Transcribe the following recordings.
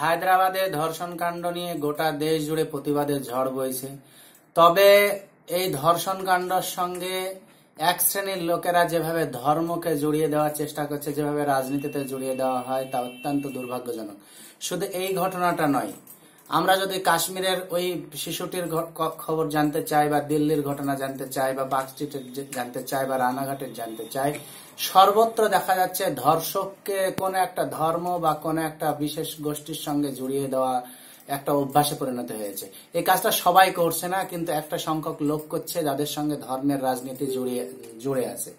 হায়দ্রাবাদে ধর্ষণকাণ্ড নিয়ে গোটা দেশ জুড়ে প্রতিবাদের ঝড় বইছে তবে এই ধর্ষণকাণ্ডর সঙ্গে এক শ্রেণীর লোকেরা যেভাবে ধর্মকে জড়িয়ে দেওয়ার চেষ্টা করছে যেভাবে রাজনীতিতে জড়িয়ে দেওয়া হয় তা অত্যন্ত দুর্ভাগ্যজনক শুধু এই ঘটনাটা নয় আমরা যদি কাশ্মীরের ওই শিশুটির খবর জানতে চাই বা দিল্লির ঘটনা জানতে চাই বা বাগস্ট্রিটের জানতে চাই বা রানাঘাটের জানতে চাই সর্বত্র দেখা যাচ্ছে ধর্ষককে কোন একটা ধর্ম বা কোন একটা বিশেষ গোষ্ঠীর সঙ্গে জড়িয়ে দেওয়া একটা অভ্যাসে পরিণত হয়েছে এই কাজটা সবাই করছে না কিন্তু একটা সংখ্যক লোক করছে যাদের সঙ্গে ধর্মের রাজনীতি জড়িয়ে জুড়ে আছে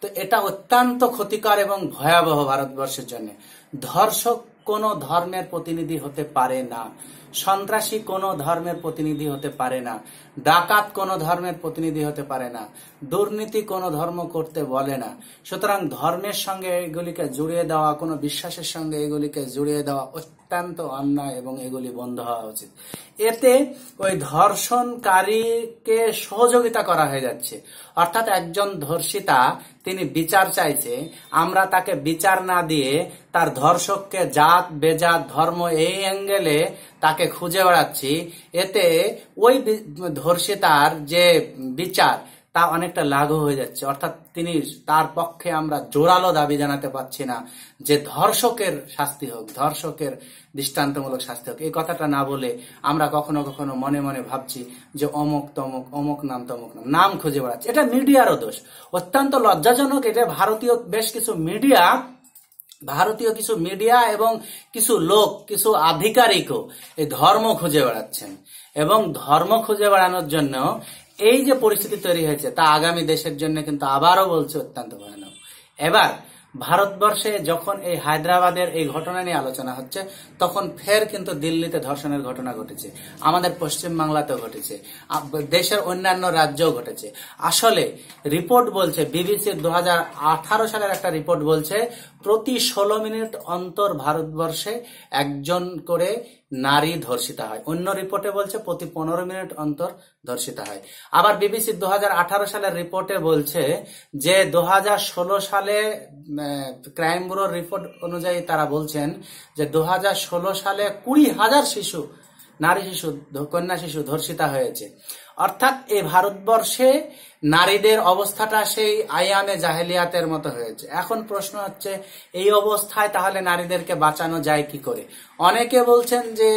তো এটা অত্যন্ত ক্ষতিকর এবং ভয়াবহ ভারতবর্ষের জন্য ধর্ষক কোন ধর্মের প্রতিনিধি হতে পারে না সন্ত্রাসী কোনো ধর্মের প্রতিনিধি হতে পারে না ডাকাত কোনো ধর্মের প্রতিনিধি হতে পারে না দুর্নীতি কোনো ধর্ম করতে বলে না সুতরাং ধর্মের সঙ্গে এগুলিকে জুড়িয়ে দেওয়া কোনো বিশ্বাসের সঙ্গে এগুলিকে জুড়িয়ে দেওয়া অত্যন্ত অন্যায় এবং এগুলি বন্ধ হওয়া উচিত এতে ওই ধর্ষণকারীকে সহযোগিতা করা হয়ে যাচ্ছে অর্থাৎ একজন ধর্ষিতা তিনি বিচার চাইছে আমরা তাকে বিচার না দিয়ে তার ধর্ষককে জাত বেজাত ধর্ম এই অ্যাঙ্গেলে তাকে খুঁজে বেড়াচ্ছি এতে ওই তার যে বিচার তা অনেকটা লাঘু হয়ে যাচ্ছে অর্থাৎ তিনি তার পক্ষে আমরা জোরালো দাবি জানাতে পারছি না যে ধর্ষকের শাস্তি হোক ধর্ষকের দৃষ্টান্তমূলক শাস্তি হোক এই কথাটা না বলে আমরা কখনো কখনো মনে মনে ভাবছি যে অমুক তমুক অমুক নাম তমুক নাম নাম খুঁজে বেড়াচ্ছে এটা মিডিয়ারও দোষ অত্যন্ত লজ্জাজনক এটা ভারতীয় বেশ কিছু মিডিয়া ভারতীয় কিছু মিডিয়া এবং কিছু লোক কিছু আধিকারিকও এই ধর্ম খুঁজে বেড়াচ্ছেন এবং ধর্ম খুঁজে বেড়ানোর জন্য এই যে পরিস্থিতি তৈরি হয়েছে তা আগামী দেশের জন্য কিন্তু আবারও বলছে অত্যন্ত ভয়ানক এবার ভারতবর্ষে যখন এই হায়দ্রাবাদের এই ঘটনা নিয়ে আলোচনা হচ্ছে তখন ফের কিন্তু দিল্লিতে ধর্ষণের ঘটনা ঘটেছে আমাদের পশ্চিমবাংলাতেও ঘটেছে দেশের অন্যান্য রাজ্যও ঘটেছে আসলে রিপোর্ট বলছে বিবিসির দু সালের একটা রিপোর্ট বলছে প্রতি ষোলো মিনিট অন্তর ভারতবর্ষে একজন করে নারী ধর্ষিতা হয় অন্য রিপোর্টে বলছে প্রতি পনেরো মিনিট অন্তর ধর্ষিতা হয় আবার বিবিসি দু সালের রিপোর্টে বলছে যে দু সালে ক্রাইম ব্যুরোর রিপোর্ট অনুযায়ী তারা বলছেন যে দু সালে কুড়ি হাজার শিশু নারী শিশু কন্যা শিশু ধর্ষিতা হয়েছে অর্থাৎ এই ভারতবর্ষে নারীদের অবস্থাটা সেই আয়ামে জাহেলিয়াতের মতো হয়েছে এখন প্রশ্ন হচ্ছে এই অবস্থায় তাহলে নারীদেরকে বাঁচানো যায় কি করে অনেকে বলছেন যে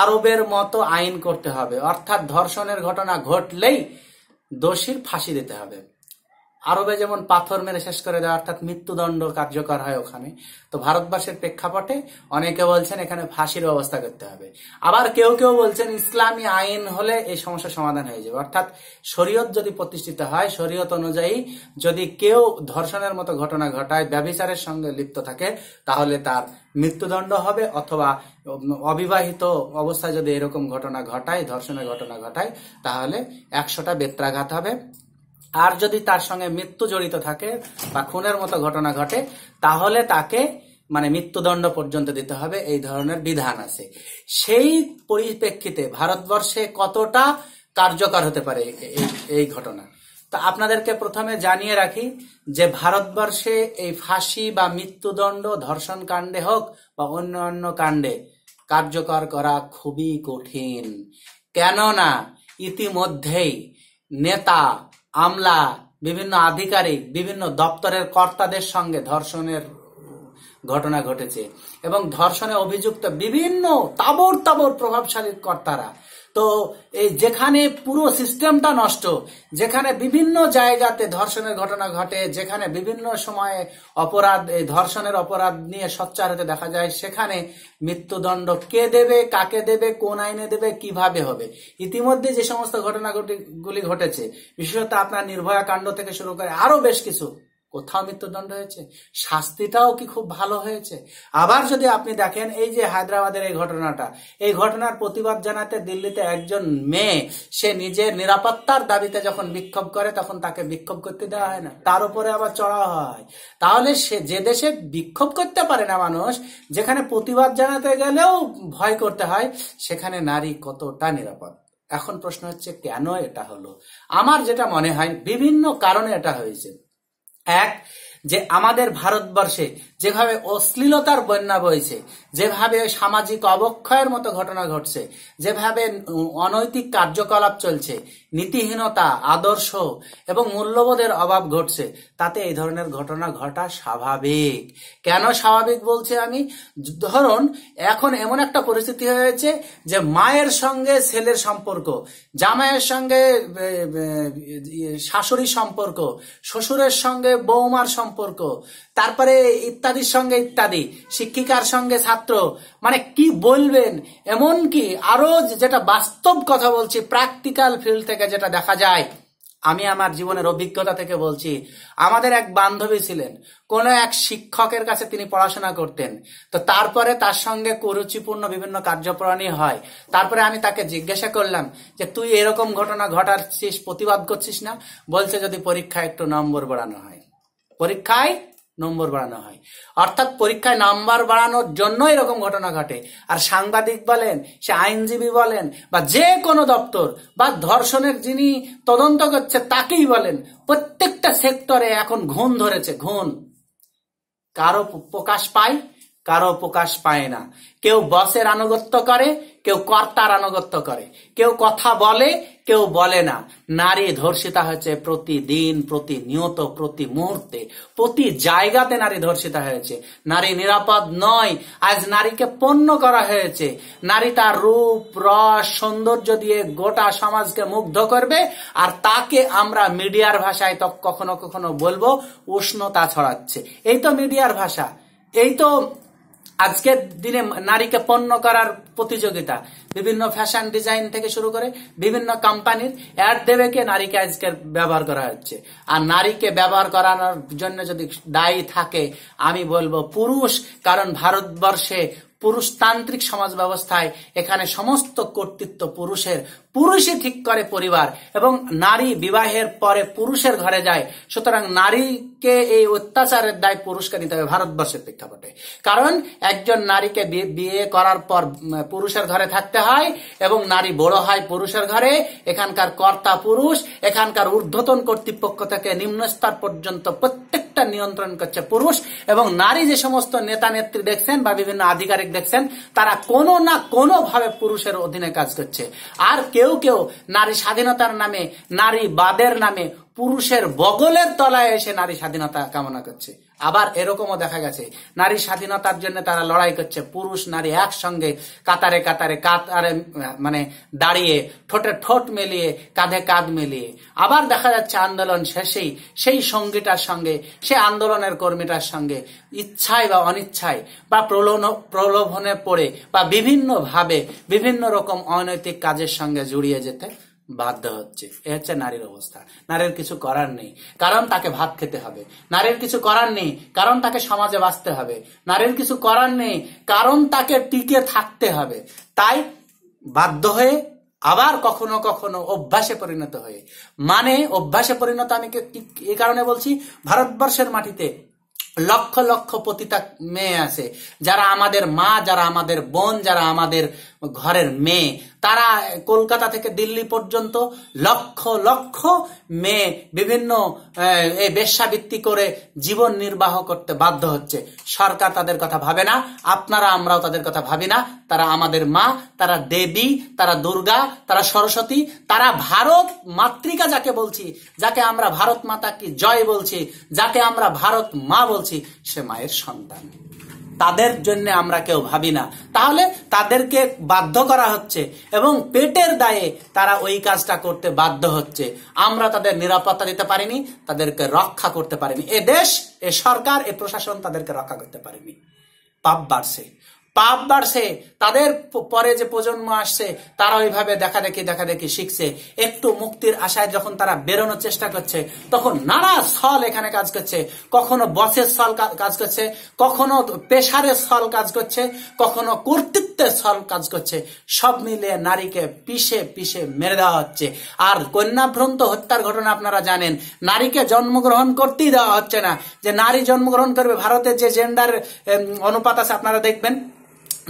আরবের মতো আইন করতে হবে অর্থাৎ ধর্ষণের ঘটনা ঘটলেই দোষীর ফাঁসি দিতে হবে আরবে যেমন পাথর মেরে শেষ করে দেওয়া অর্থাৎ মৃত্যুদণ্ড কার্যকর হয় ওখানে তো ভারতবর্ষের প্রেক্ষাপটে অনেকে বলছেন এখানে ফাঁসির ব্যবস্থা করতে হবে আবার কেউ কেউ বলছেন ইসলামী আইন হলে এই সমস্যার সমাধান হয়ে যাবে অর্থাৎ শরীয়ত যদি প্রতিষ্ঠিত হয় শরীয়ত অনুযায়ী যদি কেউ ধর্ষণের মতো ঘটনা ঘটায় ব্যবিচারের সঙ্গে লিপ্ত থাকে তাহলে তার মৃত্যুদণ্ড হবে অথবা অবিবাহিত অবস্থায় যদি এরকম ঘটনা ঘটায় ধর্ষণের ঘটনা ঘটায় তাহলে একশোটা বেত্রাঘাত হবে আর যদি তার সঙ্গে মৃত্যু জড়িত থাকে বা খুনের মতো ঘটনা ঘটে তাহলে তাকে মানে মৃত্যুদণ্ড পর্যন্ত দিতে হবে এই ধরনের বিধান আছে সেই পরিপ্রেক্ষিতে ভারতবর্ষে কতটা কার্যকর হতে পারে এই ঘটনা তা আপনাদেরকে প্রথমে জানিয়ে রাখি যে ভারতবর্ষে এই ফাঁসি বা মৃত্যুদণ্ড ধর্ষণ কাণ্ডে হোক বা অন্য অন্য কাণ্ডে কার্যকর করা খুবই কঠিন কেননা ইতিমধ্যেই নেতা আমলা বিভিন্ন আধিকারিক বিভিন্ন দপ্তরের কর্তাদের সঙ্গে ধর্ষণের ঘটনা ঘটেছে এবং ধর্ষণে অভিযুক্ত বিভিন্ন তাবর তাবর প্রভাবশালী কর্তারা তো এই যেখানে পুরো সিস্টেমটা নষ্ট যেখানে বিভিন্ন জায়গাতে ধর্ষণের ঘটনা ঘটে যেখানে বিভিন্ন সময়ে অপরাধ এই ধর্ষণের অপরাধ নিয়ে সচ্চার হতে দেখা যায় সেখানে মৃত্যুদণ্ড কে দেবে কাকে দেবে কোন আইনে দেবে কিভাবে হবে ইতিমধ্যে যে সমস্ত ঘটনাগুলি ঘটেছে বিশেষত আপনার নির্ভয়া কাণ্ড থেকে শুরু করে আরো বেশ কিছু কোথাও মৃত্যুদণ্ড হয়েছে শাস্তিটাও কি খুব ভালো হয়েছে আবার যদি আপনি দেখেন এই যে হায়দ্রাবাদের এই ঘটনাটা এই ঘটনার প্রতিবাদ জানাতে দিল্লিতে একজন মেয়ে সে নিজের নিরাপত্তার দাবিতে যখন বিক্ষোভ করে তখন তাকে বিক্ষোভ করতে দেওয়া হয় না তার উপরে আবার চড়া হয় তাহলে সে যে দেশে বিক্ষোভ করতে পারে না মানুষ যেখানে প্রতিবাদ জানাতে গেলেও ভয় করতে হয় সেখানে নারী কতটা নিরাপদ এখন প্রশ্ন হচ্ছে কেন এটা হলো আমার যেটা মনে হয় বিভিন্ন কারণে এটা হয়েছে এক যে আমাদের ভারতবর্ষে যেভাবে অশ্লীলতার বন্যা বইছে যেভাবে সামাজিক অবক্ষয়ের মতো ঘটনা ঘটছে যেভাবে অনৈতিক কার্যকলাপ চলছে নীতিহীনতা আদর্শ এবং মূল্যবোধের অভাব ঘটছে তাতে এই ধরনের ঘটনা ঘটা স্বাভাবিক কেন স্বাভাবিক বলছি আমি ধরুন এখন এমন একটা পরিস্থিতি হয়েছে যে মায়ের সঙ্গে ছেলের সম্পর্ক জামাইয়ের সঙ্গে শাশুড়ির সম্পর্ক শ্বশুরের সঙ্গে বৌমার সম্পর্ক তারপরে ইত্যাদির সঙ্গে ইত্যাদি শিক্ষিকার সঙ্গে ছাত্র মানে কি বলবেন এমন কি আরো যেটা বাস্তব কথা বলছি প্র্যাকটিক্যাল ফিল্ড থেকে থেকে যেটা দেখা যায় আমি আমার জীবনের অভিজ্ঞতা থেকে বলছি আমাদের এক বান্ধবী ছিলেন কোন এক শিক্ষকের কাছে তিনি পড়াশোনা করতেন তো তারপরে তার সঙ্গে কুরুচিপূর্ণ বিভিন্ন কার্যপ্রণী হয় তারপরে আমি তাকে জিজ্ঞাসা করলাম যে তুই এরকম ঘটনা ঘটাচ্ছিস প্রতিবাদ করছিস না বলছে যদি পরীক্ষায় একটু নম্বর বাড়ানো হয় পরীক্ষায় নম্বর বাড়ানো হয় অর্থাৎ পরীক্ষায় নাম্বার বাড়ানোর জন্য এরকম ঘটনা ঘটে আর সাংবাদিক বলেন সে আইনজীবী বলেন বা যে কোনো দপ্তর বা ধর্ষণের যিনি তদন্ত করছে তাকেই বলেন প্রত্যেকটা সেক্টরে এখন ঘুণ ধরেছে ঘুণ কারো প্রকাশ পায় কারো প্রকাশ পায় না কেউ বসের আনুগত্য করে কেউ কর্তার আনুগত্য করে কেউ কথা বলে কেউ বলে না নারী ধর্ষিতা হয়েছে প্রতিদিন প্রতিনিয়ত প্রতি মুহূর্তে প্রতি জায়গাতে নারী ধর্ষিতা হয়েছে নারী নিরাপদ নয় আজ নারীকে পণ্য করা হয়েছে নারী তার রূপ রস সৌন্দর্য দিয়ে গোটা সমাজকে মুগ্ধ করবে আর তাকে আমরা মিডিয়ার ভাষায় তো কখনো কখনো বলবো উষ্ণতা ছড়াচ্ছে এই তো মিডিয়ার ভাষা এই তো আজকের দিনে নারীকে পণ্য করার প্রতিযোগিতা বিভিন্ন ফ্যাশন ডিজাইন থেকে শুরু করে বিভিন্ন কোম্পানির অ্যাড দেবেকে নারীকে আজকের ব্যবহার করা হচ্ছে আর নারীকে ব্যবহার করানোর জন্য যদি দায়ী থাকে আমি বলবো পুরুষ কারণ ভারতবর্ষে পুরুষতান্ত্রিক সমাজ ব্যবস্থায় এখানে সমস্ত কর্তৃত্ব পুরুষের পুরুষই ঠিক করে পরিবার এবং নারী বিবাহের পরে পুরুষের ঘরে যায় সুতরাং নারী নারীকে এই অত্যাচারের দায় পুরুষকে নিতে হবে ভারতবর্ষের প্রেক্ষাপটে কারণ একজন নারীকে বিয়ে করার পর পুরুষের ঘরে থাকতে হয় এবং নারী বড় হয় পুরুষের ঘরে এখানকার কর্তা পুরুষ এখানকার ঊর্ধ্বতন কর্তৃপক্ষ থেকে নিম্ন স্তর পর্যন্ত প্রত্যেকটা নিয়ন্ত্রণ করছে পুরুষ এবং নারী যে সমস্ত নেতা নেত্রী দেখছেন বা বিভিন্ন আধিকারিক দেখছেন তারা কোনো না কোনোভাবে পুরুষের অধীনে কাজ করছে আর কেউ কেউ নারী স্বাধীনতার নামে নারী বাদের নামে পুরুষের বগলের তলায় এসে নারী স্বাধীনতা কামনা করছে আবার এরকমও দেখা গেছে নারী স্বাধীনতার জন্য তারা লড়াই করছে পুরুষ নারী একসঙ্গে কাতারে কাতারে কাতারে মানে দাঁড়িয়ে ঠোঁটে ঠোঁট মেলিয়ে কাঁধে কাঁধ মেলিয়ে আবার দেখা যাচ্ছে আন্দোলন শেষেই সেই সঙ্গীটার সঙ্গে সে আন্দোলনের কর্মীটার সঙ্গে ইচ্ছায় বা অনিচ্ছায় বা প্রলোভন প্রলোভনে পড়ে বা বিভিন্নভাবে বিভিন্ন রকম অনৈতিক কাজের সঙ্গে জড়িয়ে যেতে বাধ্য হচ্ছে এ হচ্ছে নারীর অবস্থা নারীর কিছু করার নেই কারণ তাকে ভাত খেতে হবে নারীর কিছু করার নেই কারণ তাকে সমাজে বাঁচতে হবে নারীর কিছু করার নেই কারণ তাকে টিকে থাকতে হবে তাই বাধ্য হয়ে আবার কখনো কখনো অভ্যাসে পরিণত হয়ে মানে অভ্যাসে পরিণত আমি এই কারণে বলছি ভারতবর্ষের মাটিতে লক্ষ লক্ষ পতিতা মেয়ে আছে যারা আমাদের মা যারা আমাদের বোন যারা আমাদের ঘরের মেয়ে তারা কলকাতা থেকে দিল্লি পর্যন্ত লক্ষ লক্ষ মেয়ে বিভিন্ন বেশাবৃত্তি করে জীবন নির্বাহ করতে বাধ্য হচ্ছে সরকার তাদের কথা ভাবে না আপনারা আমরাও তাদের কথা ভাবি না তারা আমাদের মা তারা দেবী তারা দুর্গা তারা সরস্বতী তারা ভারত মাতৃকা যাকে বলছি যাকে আমরা ভারত মাতা কি জয় বলছি যাকে আমরা ভারত মা বলছি সে মায়ের সন্তান তাদের জন্য আমরা কেউ ভাবি না তাহলে তাদেরকে বাধ্য করা হচ্ছে এবং পেটের দায়ে তারা ওই কাজটা করতে বাধ্য হচ্ছে আমরা তাদের নিরাপত্তা দিতে পারিনি তাদেরকে রক্ষা করতে পারিনি এ দেশ এ সরকার এ প্রশাসন তাদেরকে রক্ষা করতে পারেনি পাপ বাড়ছে পাপ বাড়ছে তাদের পরে যে প্রজন্ম আসছে তারা ওইভাবে দেখা দেখি দেখা দেখি শিখছে একটু মুক্তির আশায় যখন তারা বেরোনোর চেষ্টা করছে তখন নানা সল এখানে কাজ করছে কখনো বসের সল কাজ করছে কখনো পেশারের সল কাজ করছে কখনো কর্তৃত্বের সল কাজ করছে সব মিলে নারীকে পিষে পিষে মেরে দেওয়া হচ্ছে আর কন্যাভ্রন্ত হত্যার ঘটনা আপনারা জানেন নারীকে জন্মগ্রহণ করতেই দেওয়া হচ্ছে না যে নারী জন্মগ্রহণ করবে ভারতের যে জেন্ডার অনুপাত আছে আপনারা দেখবেন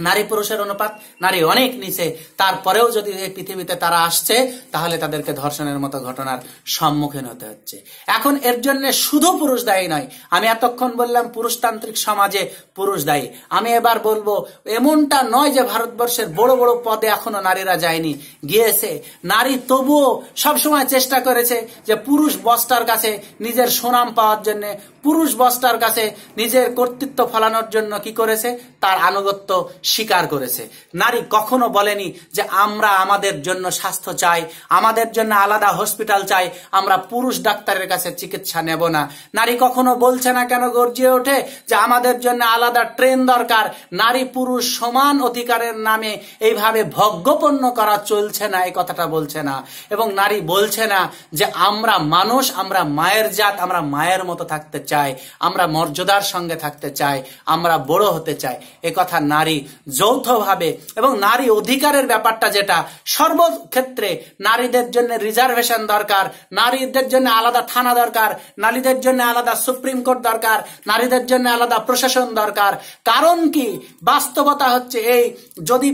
নারী পুরুষের অনুপাত নারী অনেক নিচে তারপরেও যদি এই পৃথিবীতে তারা আসছে তাহলে তাদেরকে ধর্ষণের মতো ঘটনার সম্মুখীন হতে হচ্ছে এখন এর জন্য শুধু পুরুষ দায়ী নয় আমি এতক্ষণ বললাম পুরুষতান্ত্রিক সমাজে পুরুষ দায়ী আমি এবার বলবো এমনটা নয় যে ভারতবর্ষের বড় বড় পদে এখনো নারীরা যায়নি গিয়েছে নারী তবুও সবসময় চেষ্টা করেছে যে পুরুষ বস্তার কাছে নিজের সুনাম পাওয়ার জন্য পুরুষ বস্তার কাছে নিজের কর্তৃত্ব ফলানোর জন্য কি করেছে তার আনুগত্য স্বীকার করেছে নারী কখনো বলেনি যে আমরা আমাদের জন্য স্বাস্থ্য চাই আমাদের জন্য আলাদা হসপিটাল চাই আমরা পুরুষ ডাক্তারের কাছে চিকিৎসা নেব না নারী কখনো বলছে না কেন গর্জিয়ে ওঠে যে আমাদের জন্য আলাদা আলাদা ট্রেন দরকার নারী পুরুষ সমান অধিকারের নামে এইভাবে ভজ্ঞপন্ন করা চলছে না এই কথাটা বলছে না এবং নারী বলছে না যে আমরা মানুষ আমরা মায়ের জাত আমরা মায়ের মতো থাকতে চাই আমরা মর্যাদার সঙ্গে থাকতে চাই আমরা বড় হতে চাই এ কথা নারী যৌথভাবে এবং নারী অধিকারের ব্যাপারটা যেটা সর্বক্ষেত্রে নারীদের জন্য রিজার্ভেশন দরকার নারীদের জন্য আলাদা থানা দরকার নারীদের জন্য আলাদা সুপ্রিম কোর্ট দরকার নারীদের জন্য আলাদা প্রশাসন দরকার দরকার কারণ কি বাস্তবতা হচ্ছে এই যদি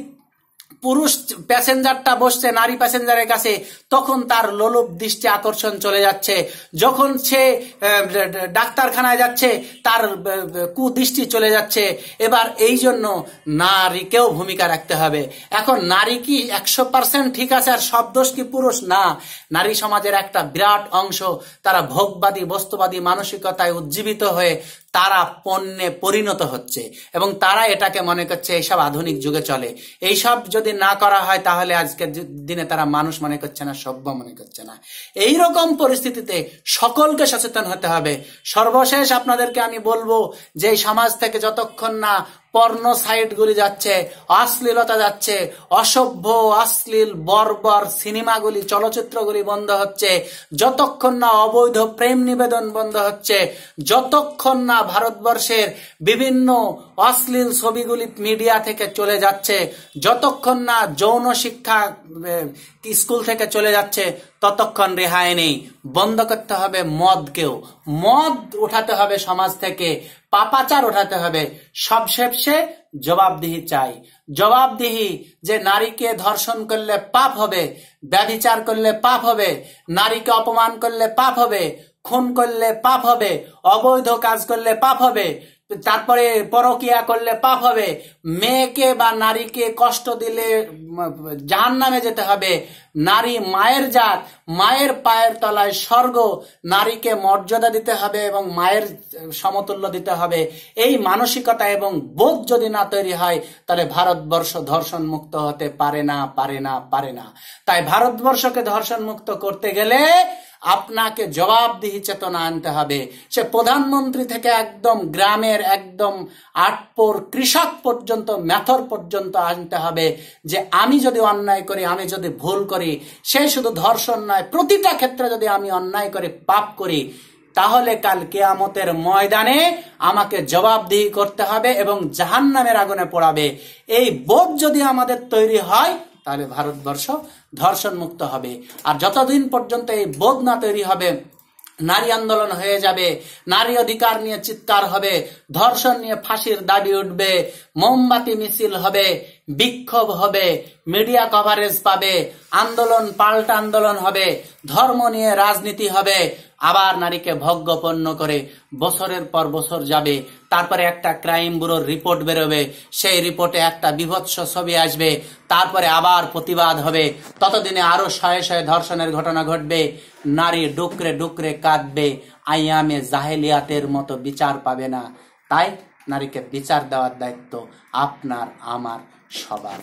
পুরুষ প্যাসেঞ্জারটা বসছে নারী প্যাসেঞ্জারের কাছে তখন তার লোলুপ দৃষ্টি আকর্ষণ চলে যাচ্ছে যখন সে ডাক্তারখানায় যাচ্ছে তার কুদৃষ্টি চলে যাচ্ছে এবার এই জন্য নারীকেও ভূমিকা রাখতে হবে এখন নারী কি একশো পার্সেন্ট ঠিক আছে আর সব দোষ কি পুরুষ না নারী সমাজের একটা বিরাট অংশ তারা ভোগবাদী বস্তুবাদী মানসিকতায় উজ্জীবিত হয়ে তারা পণ্যে পরিণত হচ্ছে এবং তারা এটাকে মনে করছে এইসব আধুনিক যুগে চলে এইসব যদি যদি না করা হয় তাহলে আজকের দিনে তারা মানুষ মনে করছে না সভ্য মনে করছে না এই রকম পরিস্থিতিতে সকলকে সচেতন হতে হবে সর্বশেষ আপনাদেরকে আমি বলবো যে সমাজ থেকে যতক্ষণ না পর্ণ সাইটগুলি যাচ্ছে অশ্লীলতা যাচ্ছে অসভ্য অশ্লীল বর্বর সিনেমাগুলি চলচ্চিত্রগুলি বন্ধ হচ্ছে যতক্ষণ না অবৈধ প্রেম নিবেদন বন্ধ হচ্ছে যতক্ষণ না ভারতবর্ষের বিভিন্ন অশ্লীল ছবিগুলি মিডিয়া থেকে চলে যাচ্ছে যতক্ষণ না যৌন শিক্ষা স্কুল থেকে চলে যাচ্ছে ততক্ষণ রেহাই নেই বন্ধ করতে হবে মদকেও মদ উঠাতে হবে সমাজ থেকে পাপাচার ওঠাতে হবে সবশেষে জবাবদিহি চাই জবাবদিহি যে নারীকে ধর্ষণ করলে পাপ হবে ব্যাধিচার করলে পাপ হবে নারীকে অপমান করলে পাপ হবে খুন করলে পাপ হবে অবৈধ কাজ করলে পাপ হবে তারপরে পরকিয়া করলে পাপ হবে মেয়েকে বা নারীকে কষ্ট দিলে যার নামে যেতে হবে নারী মায়ের জাত মায়ের পায়ের তলায় স্বর্গ নারীকে মর্যাদা দিতে হবে এবং মায়ের সমতুল্য দিতে হবে এই মানসিকতা এবং বোধ যদি না তৈরি হয় তাহলে ভারতবর্ষ ধর্ষণ মুক্ত হতে পারে না পারে না পারে না তাই ভারতবর্ষকে ধর্ষণ মুক্ত করতে গেলে আপনাকে জবাবদিহি চেতনা আনতে হবে সে প্রধানমন্ত্রী থেকে একদম গ্রামের একদম আটপোর কৃষক পর্যন্ত ম্যাথর পর্যন্ত আনতে হবে যে আমি যদি অন্যায় করি আমি যদি ভুল করি সে শুধু ধর্ষণ নয় প্রতিটা ক্ষেত্রে যদি আমি অন্যায় করে পাপ করি তাহলে কাল কেয়ামতের ময়দানে আমাকে জবাবদিহি করতে হবে এবং জাহান নামের আগুনে পড়াবে এই বোধ যদি আমাদের তৈরি হয় তাহলে ভারতবর্ষ ধর্ষণ মুক্ত হবে আর যতদিন পর্যন্ত এই বোধ না তৈরি হবে নারী আন্দোলন হয়ে যাবে নারী অধিকার নিয়ে চিৎকার হবে ধর্ষণ নিয়ে ফাঁসির দাবি উঠবে মোমবাতি মিছিল হবে বিক্ষোভ হবে মিডিয়া কভারেজ পাবে আন্দোলন পাল্টা আন্দোলন হবে ধর্ম নিয়ে রাজনীতি হবে আবার নারীকে ভজ্ঞপন্ন করে বছরের পর বছর যাবে তারপরে একটা ক্রাইম ব্যুরোর রিপোর্ট বেরোবে সেই রিপোর্টে একটা বিভৎস ছবি আসবে তারপরে আবার প্রতিবাদ হবে ততদিনে আরো শয়ে শয়ে ধর্ষণের ঘটনা ঘটবে নারী ডুকরে ডুকরে কাঁদবে আইয়ামে জাহেলিয়াতের মতো বিচার পাবে না তাই নারীকে বিচার দেওয়ার দায়িত্ব আপনার আমার 好吧。